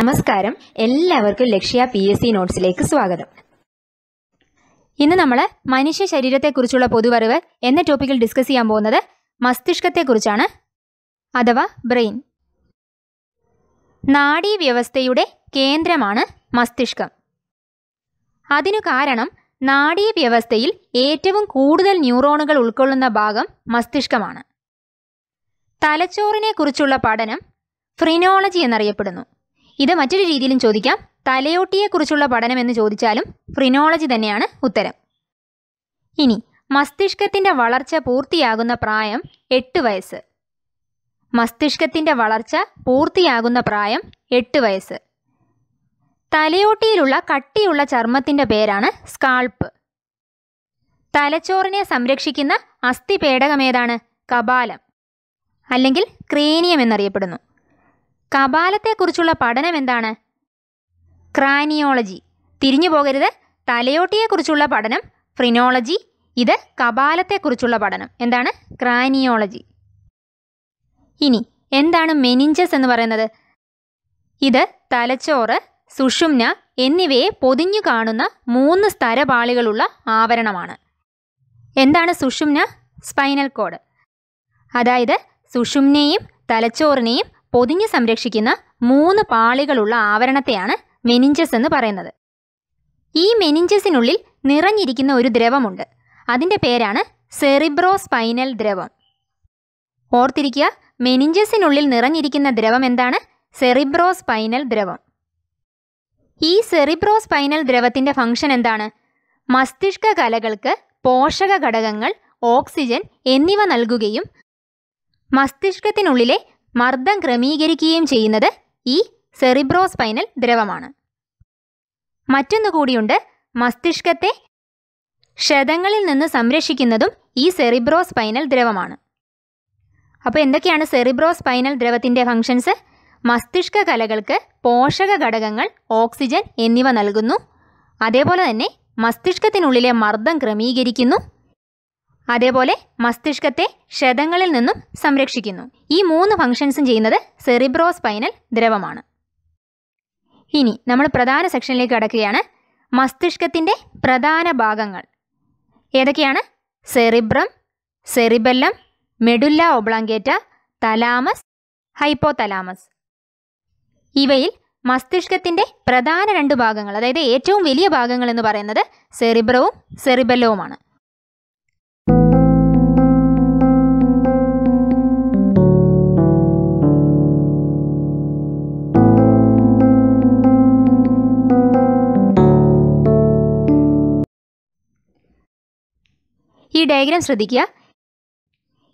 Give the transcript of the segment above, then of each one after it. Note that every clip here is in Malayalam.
നമസ്കാരം എല്ലാവർക്കും ലക്ഷ്യ പി എസ് സി നോട്ട്സിലേക്ക് സ്വാഗതം ഇന്ന് നമ്മൾ മനുഷ്യ ശരീരത്തെക്കുറിച്ചുള്ള പൊതുവറിവ് എന്ന ടോപ്പിക്കിൽ ഡിസ്കസ് ചെയ്യാൻ പോകുന്നത് മസ്തിഷ്കത്തെക്കുറിച്ചാണ് അഥവാ ബ്രെയിൻ നാഡീവ്യവസ്ഥയുടെ കേന്ദ്രമാണ് മസ്തിഷ്കം അതിനു കാരണം നാഡീവ്യവസ്ഥയിൽ ഏറ്റവും കൂടുതൽ ന്യൂറോണുകൾ ഉൾക്കൊള്ളുന്ന ഭാഗം മസ്തിഷ്കമാണ് തലച്ചോറിനെക്കുറിച്ചുള്ള പഠനം ഫ്രിനോളജി എന്നറിയപ്പെടുന്നു ഇത് മറ്റൊരു രീതിയിലും ചോദിക്കാം തലയോട്ടിയെക്കുറിച്ചുള്ള പഠനം എന്ന് ചോദിച്ചാലും ഫ്രിനോളജി തന്നെയാണ് ഉത്തരം ഇനി മസ്തിഷ്കത്തിൻ്റെ വളർച്ച പൂർത്തിയാകുന്ന പ്രായം എട്ട് വയസ്സ് മസ്തിഷ്കത്തിൻ്റെ വളർച്ച പൂർത്തിയാകുന്ന പ്രായം എട്ട് വയസ്സ് തലയോട്ടിയിലുള്ള കട്ടിയുള്ള ചർമ്മത്തിൻ്റെ പേരാണ് സ്കാൾപ്പ് തലച്ചോറിനെ സംരക്ഷിക്കുന്ന പേടകമേതാണ് കപാലം അല്ലെങ്കിൽ ക്രേനിയം എന്നറിയപ്പെടുന്നു കപാലത്തെക്കുറിച്ചുള്ള പഠനം എന്താണ് ക്രാനിയോളജി തിരിഞ്ഞു പോകരുത് തലയോട്ടിയെക്കുറിച്ചുള്ള പഠനം ഫ്രിനോളജി ഇത് കപാലത്തെക്കുറിച്ചുള്ള പഠനം എന്താണ് ക്രാനിയോളജി ഇനി എന്താണ് മെനിഞ്ചസ് എന്ന് പറയുന്നത് ഇത് തലച്ചോറ് സുഷുമ്ന എന്നിവയെ പൊതിഞ്ഞു കാണുന്ന മൂന്ന് സ്തരപാളികളുള്ള ആവരണമാണ് എന്താണ് സുഷുമ്ന സ്പൈനൽ കോഡ് അതായത് സുഷുമ്നയും തലച്ചോറിനെയും പൊതിഞ്ഞ് സംരക്ഷിക്കുന്ന മൂന്ന് പാളികളുള്ള ആവരണത്തെയാണ് മെനിഞ്ചസ് എന്ന് പറയുന്നത് ഈ മെനിഞ്ചസിനുള്ളിൽ നിറഞ്ഞിരിക്കുന്ന ഒരു ദ്രവമുണ്ട് അതിൻ്റെ പേരാണ് സെറിബ്രോ സ്പൈനൽ ദ്രവം ഓർത്തിരിക്കുക മെനിഞ്ചസിനുള്ളിൽ നിറഞ്ഞിരിക്കുന്ന ദ്രവം എന്താണ് സെറിബ്രോ സ്പൈനൽ ദ്രവം ഈ സെറിബ്രോ സ്പൈനൽ ദ്രവത്തിൻ്റെ ഫംഗ്ഷൻ എന്താണ് മസ്തിഷ്ക കലകൾക്ക് പോഷക ഘടകങ്ങൾ ഓക്സിജൻ എന്നിവ നൽകുകയും മസ്തിഷ്കത്തിനുള്ളിലെ മർദ്ദം ക്രമീകരിക്കുകയും ചെയ്യുന്നത് ഈ സെറിബ്രോസ്പൈനൽ ദ്രവമാണ് മറ്റൊന്നുകൂടിയുണ്ട് മസ്തിഷ്കത്തെ ക്ഷതങ്ങളിൽ നിന്ന് സംരക്ഷിക്കുന്നതും ഈ സെറിബ്രോസ്പൈനൽ ദ്രവമാണ് അപ്പോൾ എന്തൊക്കെയാണ് സെറിബ്രോസ്പൈനൽ ദ്രവത്തിൻ്റെ ഫങ്ഷൻസ് മസ്തിഷ്ക കലകൾക്ക് പോഷക ഘടകങ്ങൾ ഓക്സിജൻ എന്നിവ നൽകുന്നു അതേപോലെ തന്നെ മസ്തിഷ്കത്തിനുള്ളിലെ മർദ്ദം ക്രമീകരിക്കുന്നു അതേപോലെ മസ്തിഷ്കത്തെ ക്ഷതങ്ങളിൽ നിന്നും സംരക്ഷിക്കുന്നു ഈ മൂന്ന് ഫങ്ഷൻസും ചെയ്യുന്നത് സെറിബ്രോ സ്പൈനൽ ദ്രവമാണ് ഇനി നമ്മൾ പ്രധാന സെക്ഷനിലേക്ക് കടക്കുകയാണ് മസ്തിഷ്കത്തിൻ്റെ പ്രധാന ഭാഗങ്ങൾ ഏതൊക്കെയാണ് cerebrum cerebellum medulla oblongata thalamus thalamus ഇവയിൽ മസ്തിഷ്കത്തിൻ്റെ പ്രധാന രണ്ട് ഭാഗങ്ങൾ അതായത് ഏറ്റവും വലിയ ഭാഗങ്ങൾ എന്ന് പറയുന്നത് സെറിബ്രവും സെറിബെല്ലവുമാണ് ഡയഗ്രാം ശ്രദ്ധിക്കുക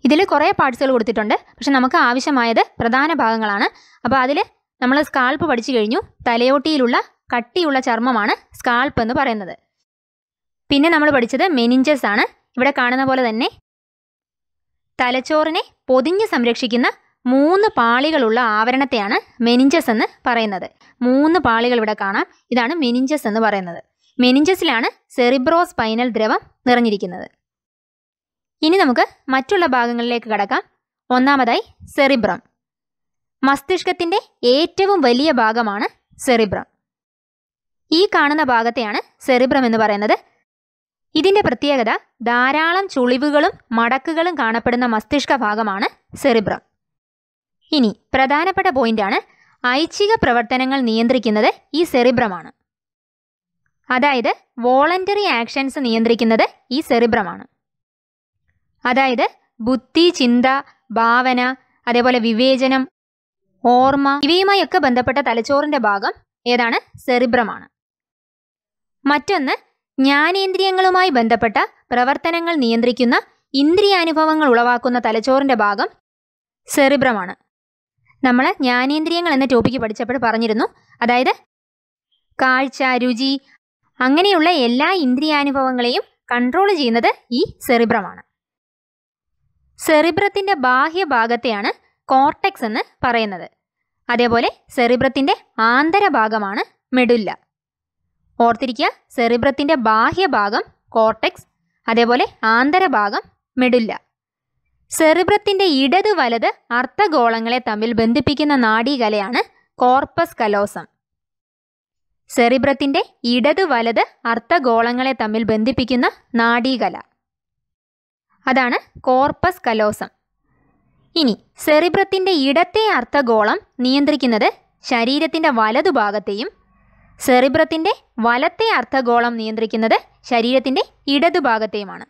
ഇതിൽ കുറേ പാർട്സുകൾ കൊടുത്തിട്ടുണ്ട് പക്ഷെ നമുക്ക് ആവശ്യമായത് പ്രധാന ഭാഗങ്ങളാണ് അപ്പോൾ അതിൽ നമ്മൾ സ്കാൾപ്പ് പഠിച്ചു കഴിഞ്ഞു തലയോട്ടിയിലുള്ള കട്ടിയുള്ള ചർമ്മമാണ് സ്കാൾപ്പ് എന്ന് പറയുന്നത് പിന്നെ നമ്മൾ പഠിച്ചത് മെനിഞ്ചസ് ആണ് ഇവിടെ കാണുന്ന പോലെ തന്നെ തലച്ചോറിനെ പൊതിഞ്ഞ് സംരക്ഷിക്കുന്ന മൂന്ന് പാളികളുള്ള ആവരണത്തെയാണ് മെനിഞ്ചസ് എന്ന് പറയുന്നത് മൂന്ന് പാളികൾ ഇവിടെ കാണാം ഇതാണ് മെനിഞ്ചസ് എന്ന് പറയുന്നത് മെനിഞ്ചസിലാണ് സെറിബ്രോ സ്പൈനൽ ദ്രവം നിറഞ്ഞിരിക്കുന്നത് ഇനി നമുക്ക് മറ്റുള്ള ഭാഗങ്ങളിലേക്ക് കടക്കാം ഒന്നാമതായി സെറിബ്രം മസ്തിഷ്കത്തിൻ്റെ ഏറ്റവും വലിയ ഭാഗമാണ് സെറിബ്രം ഈ കാണുന്ന ഭാഗത്തെയാണ് സെറിബ്രം എന്ന് പറയുന്നത് ഇതിൻ്റെ പ്രത്യേകത ധാരാളം ചുളിവുകളും മടക്കുകളും കാണപ്പെടുന്ന മസ്തിഷ്ക ഭാഗമാണ് സെറിബ്രം ഇനി പ്രധാനപ്പെട്ട പോയിന്റാണ് ഐച്ഛിക പ്രവർത്തനങ്ങൾ നിയന്ത്രിക്കുന്നത് ഈ സെറിബ്രമാണ് അതായത് വോളണ്ടറി ആക്ഷൻസ് നിയന്ത്രിക്കുന്നത് ഈ സെറിബ്രമാണ് അതായത് ബുദ്ധി ചിന്ത ഭാവന അതേപോലെ വിവേചനം ഓർമ്മ ഇവയുമായൊക്കെ ബന്ധപ്പെട്ട തലച്ചോറിന്റെ ഭാഗം ഏതാണ് സെറിബ്രമാണ് മറ്റൊന്ന് ജ്ഞാനേന്ദ്രിയങ്ങളുമായി ബന്ധപ്പെട്ട പ്രവർത്തനങ്ങൾ നിയന്ത്രിക്കുന്ന ഇന്ദ്രിയാനുഭവങ്ങൾ ഉളവാക്കുന്ന തലച്ചോറിന്റെ ഭാഗം സെറിബ്രമാണ് നമ്മൾ ജ്ഞാനേന്ദ്രിയങ്ങൾ എന്ന ടോപ്പിക്ക് പഠിച്ചപ്പോൾ പറഞ്ഞിരുന്നു അതായത് കാഴ്ച രുചി അങ്ങനെയുള്ള എല്ലാ ഇന്ദ്രിയാനുഭവങ്ങളെയും കൺട്രോൾ ചെയ്യുന്നത് ഈ സെറിബ്രമാണ് സെറിബ്രത്തിൻ്റെ ബാഹ്യഭാഗത്തെയാണ് കോർട്ടെക്സ് എന്ന് പറയുന്നത് അതേപോലെ സെറിബ്രത്തിൻ്റെ ആന്തരഭാഗമാണ് മെഡുല്ല ഓർത്തിരിക്കുക സെറിബ്രത്തിൻ്റെ ബാഹ്യഭാഗം കോർട്ടെക്സ് അതേപോലെ ആന്തരഭാഗം മെഡുല്ല സെറിബ്രത്തിൻ്റെ ഇടത് വലത് അർത്ഥഗോളങ്ങളെ തമ്മിൽ ബന്ധിപ്പിക്കുന്ന നാഡീകലയാണ് കോർപ്പസ് കലോസം സെറിബ്രത്തിൻ്റെ ഇടത് വലത് അർത്ഥഗോളങ്ങളെ തമ്മിൽ ബന്ധിപ്പിക്കുന്ന നാഡീകല അതാണ് കോർപ്പസ് കലോസം ഇനി സെറിബ്രത്തിൻ്റെ ഇടത്തെ അർദ്ധഗോളം നിയന്ത്രിക്കുന്നത് ശരീരത്തിൻ്റെ വലതുഭാഗത്തെയും സെറിബ്രത്തിൻ്റെ വലത്തെ അർദ്ധഗോളം നിയന്ത്രിക്കുന്നത് ശരീരത്തിൻ്റെ ഇടതുഭാഗത്തെയുമാണ്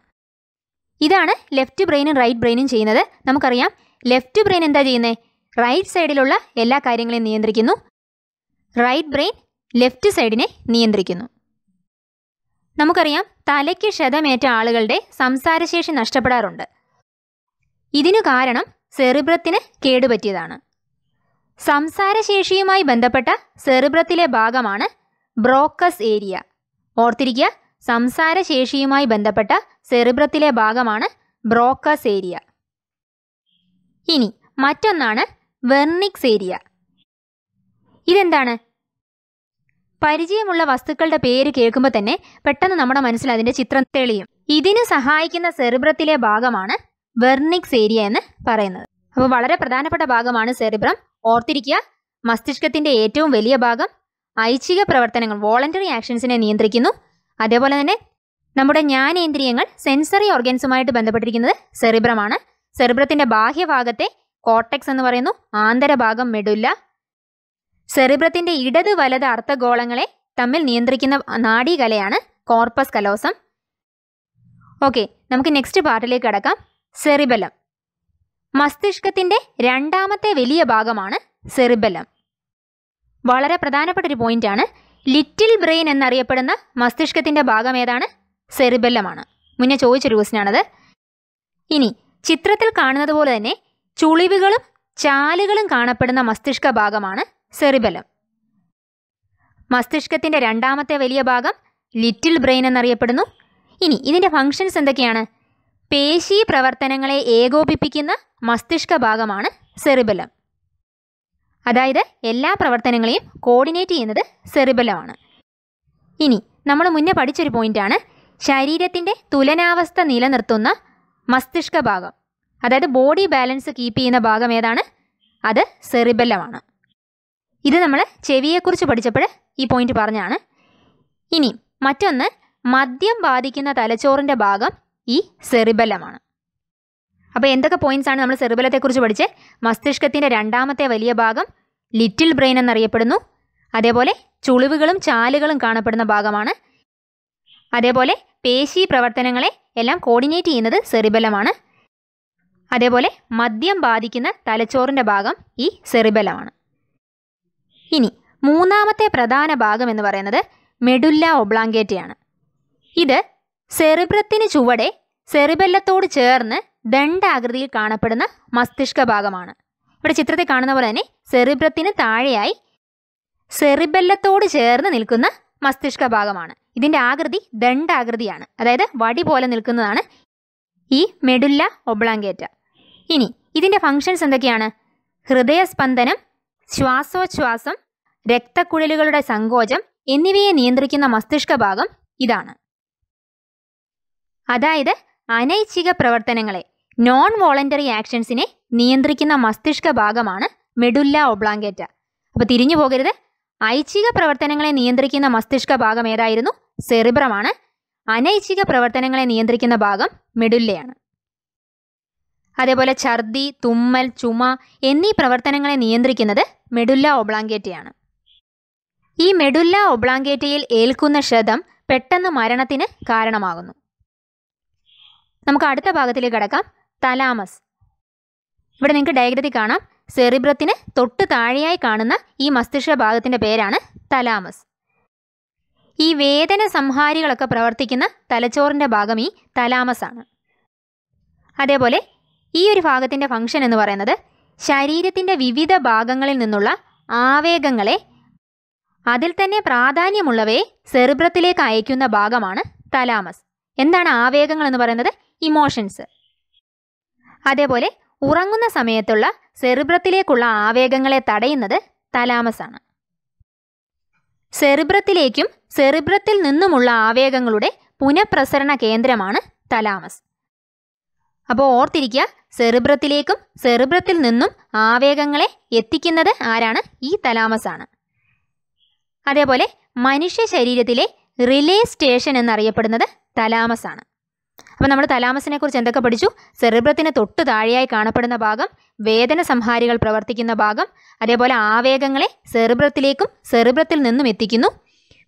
ഇതാണ് ലെഫ്റ്റ് ബ്രെയിനും റൈറ്റ് ബ്രെയിനും ചെയ്യുന്നത് നമുക്കറിയാം ലെഫ്റ്റ് ബ്രെയിൻ എന്താ ചെയ്യുന്നത് റൈറ്റ് സൈഡിലുള്ള എല്ലാ കാര്യങ്ങളെയും നിയന്ത്രിക്കുന്നു റൈറ്റ് ബ്രെയിൻ ലെഫ്റ്റ് സൈഡിനെ നിയന്ത്രിക്കുന്നു നമുക്കറിയാം തലയ്ക്ക് ക്ഷതമേറ്റ ആളുകളുടെ സംസാരശേഷി നഷ്ടപ്പെടാറുണ്ട് ഇതിനു കാരണം സെറിബ്രത്തിന് കേടുപറ്റിയതാണ് സംസാരശേഷിയുമായി ബന്ധപ്പെട്ട സെറിബ്രത്തിലെ ഭാഗമാണ് ബ്രോക്കസ് ഏരിയ ഓർത്തിരിക്കുക സംസാരശേഷിയുമായി ബന്ധപ്പെട്ട സെറിബ്രത്തിലെ ഭാഗമാണ് ബ്രോക്കസ് ഏരിയ ഇനി മറ്റൊന്നാണ് വെർണിക്സ് ഏരിയ ഇതെന്താണ് പരിചയമുള്ള വസ്തുക്കളുടെ പേര് കേൾക്കുമ്പോൾ തന്നെ പെട്ടെന്ന് നമ്മുടെ മനസ്സിൽ അതിൻ്റെ ചിത്രം തെളിയും ഇതിന് സഹായിക്കുന്ന സെറിബ്രത്തിലെ ഭാഗമാണ് വെർണിക്സ് ഏരിയ എന്ന് പറയുന്നത് അപ്പോൾ വളരെ പ്രധാനപ്പെട്ട ഭാഗമാണ് സെറിബ്രം ഓർത്തിരിക്കുക മസ്തിഷ്കത്തിന്റെ ഏറ്റവും വലിയ ഭാഗം ഐച്ഛിക പ്രവർത്തനങ്ങൾ വോളണ്ടറി ആക്ഷൻസിനെ നിയന്ത്രിക്കുന്നു അതേപോലെ തന്നെ നമ്മുടെ ജ്ഞാനേന്ദ്രിയങ്ങൾ സെൻസറി ഓർഗൻസുമായിട്ട് ബന്ധപ്പെട്ടിരിക്കുന്നത് സെറിബ്രമാണ് സെറിബ്രത്തിന്റെ ബാഹ്യഭാഗത്തെ കോട്ടക്സ് എന്ന് പറയുന്നു ആന്തരഭാഗം മെഡുല്ല സെറിബ്രത്തിന്റെ ഇടത് വലത് അർത്ഥഗോളങ്ങളെ തമ്മിൽ നിയന്ത്രിക്കുന്ന നാഡീകലയാണ് കോർപ്പസ് കലോസം ഓക്കെ നമുക്ക് നെക്സ്റ്റ് പാർട്ടിലേക്ക് കടക്കാം സെറിബലം മസ്തിഷ്കത്തിന്റെ രണ്ടാമത്തെ വലിയ ഭാഗമാണ് സെറിബലം വളരെ പ്രധാനപ്പെട്ട ഒരു പോയിന്റാണ് ലിറ്റിൽ ബ്രെയിൻ എന്നറിയപ്പെടുന്ന മസ്തിഷ്കത്തിന്റെ ഭാഗം ഏതാണ് സെറിബല്ലമാണ് മുന്നേ ചോദിച്ചൊരു ക്വസ്റ്റിനാണത് ഇനി ചിത്രത്തിൽ കാണുന്നത് പോലെ തന്നെ ചുളിവുകളും ചാലുകളും കാണപ്പെടുന്ന മസ്തിഷ്ക ഭാഗമാണ് സെറിബലം മസ്തിഷ്കത്തിൻ്റെ രണ്ടാമത്തെ വലിയ ഭാഗം ലിറ്റിൽ ബ്രെയിൻ എന്നറിയപ്പെടുന്നു ഇനി ഇതിൻ്റെ ഫങ്ഷൻസ് എന്തൊക്കെയാണ് പേശി പ്രവർത്തനങ്ങളെ ഏകോപിപ്പിക്കുന്ന മസ്തിഷ്ക ഭാഗമാണ് സെറിബലം അതായത് എല്ലാ പ്രവർത്തനങ്ങളെയും കോർഡിനേറ്റ് ചെയ്യുന്നത് സെറിബലമാണ് ഇനി നമ്മൾ മുന്നേ പഠിച്ചൊരു പോയിൻ്റാണ് ശരീരത്തിൻ്റെ തുലനാവസ്ഥ നിലനിർത്തുന്ന മസ്തിഷ്ക ഭാഗം അതായത് ബോഡി ബാലൻസ് കീപ്പ് ചെയ്യുന്ന ഭാഗം ഏതാണ് അത് സെറിബലമാണ് ഇത് നമ്മൾ ചെവിയെക്കുറിച്ച് പഠിച്ചപ്പോൾ ഈ പോയിന്റ് പറഞ്ഞാണ് ഇനി മറ്റൊന്ന് മദ്യം ബാധിക്കുന്ന തലച്ചോറിൻ്റെ ഭാഗം ഈ സെറിബലമാണ് അപ്പോൾ എന്തൊക്കെ പോയിന്റ്സ് ആണ് നമ്മൾ സെറിബലത്തെക്കുറിച്ച് പഠിച്ച് മസ്തിഷ്കത്തിൻ്റെ രണ്ടാമത്തെ വലിയ ഭാഗം ലിറ്റിൽ ബ്രെയിൻ എന്നറിയപ്പെടുന്നു അതേപോലെ ചുളിവുകളും ചാലുകളും കാണപ്പെടുന്ന ഭാഗമാണ് അതേപോലെ പേശി പ്രവർത്തനങ്ങളെ എല്ലാം കോർഡിനേറ്റ് ചെയ്യുന്നത് സെറിബലമാണ് അതേപോലെ മദ്യം ബാധിക്കുന്ന തലച്ചോറിൻ്റെ ഭാഗം ഈ സെറിബലമാണ് ഇനി മൂന്നാമത്തെ പ്രധാന ഭാഗം എന്ന് പറയുന്നത് മെഡുല്ല ഒബ്ലാങ്കേറ്റയാണ് ഇത് സെറിബ്രത്തിന് ചുവടെ സെറിബെല്ലത്തോട് ചേർന്ന് ദണ്ഡാകൃതിയിൽ കാണപ്പെടുന്ന മസ്തിഷ്ക ഭാഗമാണ് ഇവിടെ ചിത്രത്തിൽ കാണുന്ന പോലെ തന്നെ സെറിബ്രത്തിന് താഴെയായി സെറിബെല്ലത്തോട് ചേർന്ന് നിൽക്കുന്ന മസ്തിഷ്ക ഭാഗമാണ് ഇതിൻ്റെ ആകൃതി ദണ്ഡാകൃതിയാണ് അതായത് വടി പോലെ നിൽക്കുന്നതാണ് ഈ മെഡുല്ല ഒബ്ലാങ്കേറ്റ ഇനി ഇതിൻ്റെ ഫങ്ഷൻസ് എന്തൊക്കെയാണ് ഹൃദയസ്പന്ദനം ശ്വാസോച്ഛ്വാസം രക്തക്കുഴലുകളുടെ സങ്കോചം എന്നിവയെ നിയന്ത്രിക്കുന്ന മസ്തിഷ്ക ഭാഗം ഇതാണ് അതായത് അനൈച്ഛിക പ്രവർത്തനങ്ങളെ നോൺ വോളണ്ടറി ആക്ഷൻസിനെ നിയന്ത്രിക്കുന്ന മസ്തിഷ്ക ഭാഗമാണ് മെഡുല്ല ഒബ്ലാങ്കേറ്റ അപ്പോൾ തിരിഞ്ഞു പോകരുത് ഐച്ഛിക പ്രവർത്തനങ്ങളെ നിയന്ത്രിക്കുന്ന മസ്തിഷ്ക ഭാഗം ഏതായിരുന്നു സെറിബ്രമാണ് അനൈച്ഛിക പ്രവർത്തനങ്ങളെ നിയന്ത്രിക്കുന്ന ഭാഗം മെഡുല്ലയാണ് അതേപോലെ ഛർദി തുമ്മൽ ചുമ എന്നീ പ്രവർത്തനങ്ങളെ നിയന്ത്രിക്കുന്നത് മെഡുല്ല ഒബ്ലാങ്കേറ്റയാണ് ഈ മെഡുല്ല ഒബ്ലാങ്കേറ്റയിൽ ഏൽക്കുന്ന ക്ഷതം പെട്ടെന്ന് മരണത്തിന് കാരണമാകുന്നു നമുക്ക് അടുത്ത ഭാഗത്തിലേക്ക് കടക്കാം തലാമസ് ഇവിടെ നിങ്ങൾക്ക് ഡയഗ്രതി കാണാം സെറിബ്രത്തിന് തൊട്ട് താഴെയായി കാണുന്ന ഈ മസ്തിഷ്ക ഭാഗത്തിൻ്റെ പേരാണ് തലാമസ് ഈ വേദന സംഹാരികളൊക്കെ പ്രവർത്തിക്കുന്ന തലച്ചോറിൻ്റെ ഭാഗം ഈ തലാമസ് ആണ് അതേപോലെ ഈ ഒരു ഭാഗത്തിൻ്റെ ഫംഗ്ഷൻ എന്ന് പറയുന്നത് ശരീരത്തിൻ്റെ വിവിധ ഭാഗങ്ങളിൽ നിന്നുള്ള ആവേഗങ്ങളെ അതിൽ തന്നെ പ്രാധാന്യമുള്ളവയെ സെറിബ്രത്തിലേക്ക് അയക്കുന്ന ഭാഗമാണ് തലാമസ് എന്താണ് ആവേഗങ്ങൾ എന്ന് പറയുന്നത് ഇമോഷൻസ് അതേപോലെ ഉറങ്ങുന്ന സമയത്തുള്ള സെറിബ്രത്തിലേക്കുള്ള ആവേഗങ്ങളെ തടയുന്നത് തലാമസ് ആണ് സെറിബ്രത്തിലേക്കും സെറിബ്രത്തിൽ നിന്നുമുള്ള ആവേഗങ്ങളുടെ പുനഃപ്രസരണ കേന്ദ്രമാണ് തലാമസ് അപ്പോൾ ഓർത്തിരിക്കുക സെറിബ്രത്തിലേക്കും സെറിബ്രത്തിൽ നിന്നും ആവേഗങ്ങളെ എത്തിക്കുന്നത് ആരാണ് ഈ തലാമസ് ആണ് അതേപോലെ മനുഷ്യ ശരീരത്തിലെ റിലേ സ്റ്റേഷൻ എന്നറിയപ്പെടുന്നത് തലാമസാണ് ആണ് അപ്പോൾ നമ്മൾ തലാമസിനെ കുറിച്ച് എന്തൊക്കെ പഠിച്ചു സെറിബ്രത്തിന് തൊട്ട് താഴെയായി കാണപ്പെടുന്ന ഭാഗം വേദന സംഹാരികൾ പ്രവർത്തിക്കുന്ന ഭാഗം അതേപോലെ ആവേഗങ്ങളെ സെറിബ്രത്തിലേക്കും സെറിബ്രത്തിൽ നിന്നും എത്തിക്കുന്നു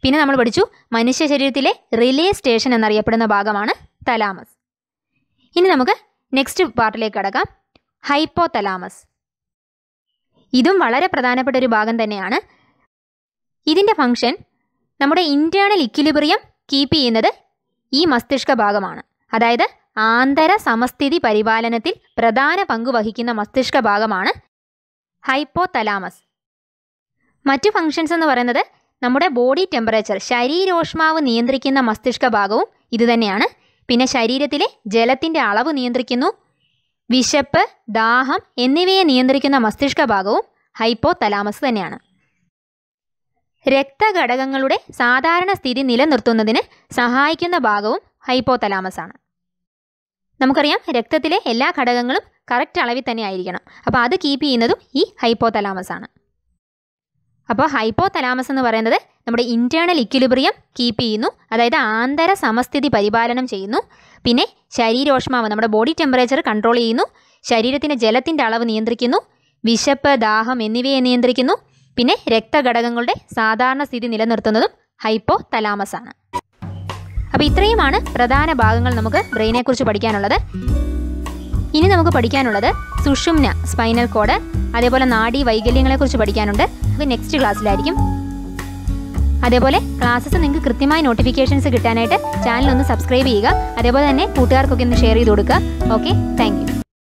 പിന്നെ നമ്മൾ പഠിച്ചു മനുഷ്യ ശരീരത്തിലെ റിലേ സ്റ്റേഷൻ എന്നറിയപ്പെടുന്ന ഭാഗമാണ് തലാമസ് ഇനി നമുക്ക് നെക്സ്റ്റ് പാർട്ടിലേക്ക് കടക്കാം ഹൈപ്പോ തലാമസ് ഇതും വളരെ പ്രധാനപ്പെട്ട ഒരു ഭാഗം തന്നെയാണ് ഇതിൻ്റെ ഫങ്ഷൻ നമ്മുടെ ഇൻറ്റേണൽ ഇക്വിലിബ്രിയം കീപ്പ് ചെയ്യുന്നത് ഈ മസ്തിഷ്ക ഭാഗമാണ് അതായത് ആന്തര സമസ്ഥിതി പരിപാലനത്തിൽ പ്രധാന പങ്ക് വഹിക്കുന്ന മസ്തിഷ്ക ഭാഗമാണ് ഹൈപ്പോ തലാമസ് മറ്റു ഫങ്ഷൻസ് എന്ന് പറയുന്നത് നമ്മുടെ ബോഡി ടെമ്പറേച്ചർ ശരീരോഷ്മാവ് നിയന്ത്രിക്കുന്ന മസ്തിഷ്ക ഭാഗവും ഇതുതന്നെയാണ് പിന്നെ ശരീരത്തിലെ ജലത്തിൻ്റെ അളവ് നിയന്ത്രിക്കുന്നു വിശപ്പ് ദാഹം എന്നിവയെ നിയന്ത്രിക്കുന്ന മസ്തിഷ്ക ഭാഗവും ഹൈപ്പോ തലാമസ് തന്നെയാണ് രക്തഘടകങ്ങളുടെ സാധാരണ സ്ഥിതി നിലനിർത്തുന്നതിന് സഹായിക്കുന്ന ഭാഗവും ഹൈപ്പോതലാമസ് ആണ് നമുക്കറിയാം രക്തത്തിലെ എല്ലാ ഘടകങ്ങളും കറക്റ്റ് അളവിൽ തന്നെ ആയിരിക്കണം അപ്പോൾ അത് കീപ്പ് ചെയ്യുന്നതും ഈ ഹൈപ്പോതലാമസ് ആണ് അപ്പോൾ ഹൈപ്പോതലാമസ് എന്ന് പറയുന്നത് നമ്മുടെ ഇൻറ്റേണൽ ഇക്വിലിബ്രിയം കീപ്പ് ചെയ്യുന്നു അതായത് ആന്തര സമസ്ഥിതി പരിപാലനം ചെയ്യുന്നു പിന്നെ ശരീരോഷ്മാവ് നമ്മുടെ ബോഡി ടെമ്പറേച്ചർ കൺട്രോൾ ചെയ്യുന്നു ശരീരത്തിൻ്റെ ജലത്തിൻ്റെ അളവ് നിയന്ത്രിക്കുന്നു വിശപ്പ് ദാഹം എന്നിവയെ നിയന്ത്രിക്കുന്നു പിന്നെ രക്തഘടകങ്ങളുടെ സാധാരണ സ്ഥിതി നിലനിർത്തുന്നതും ഹൈപ്പോ തലാമസാണ് അപ്പോൾ ഇത്രയുമാണ് പ്രധാന ഭാഗങ്ങൾ നമുക്ക് ബ്രെയിനെക്കുറിച്ച് പഠിക്കാനുള്ളത് ഇനി നമുക്ക് പഠിക്കാനുള്ളത് സുഷുമ്ന സ്പൈനൽ കോഡ് അതേപോലെ നാഡി വൈകല്യങ്ങളെക്കുറിച്ച് പഠിക്കാനുണ്ട് അത് നെക്സ്റ്റ് ക്ലാസ്സിലായിരിക്കും അതേപോലെ ക്ലാസ്സസ് നിങ്ങൾക്ക് കൃത്യമായ നോട്ടിഫിക്കേഷൻസ് കിട്ടാനായിട്ട് ചാനൽ ഒന്ന് സബ്സ്ക്രൈബ് ചെയ്യുക അതേപോലെ തന്നെ കൂട്ടുകാർക്കൊക്കെ ഒന്ന് ഷെയർ ചെയ്ത് കൊടുക്കുക ഓക്കെ താങ്ക്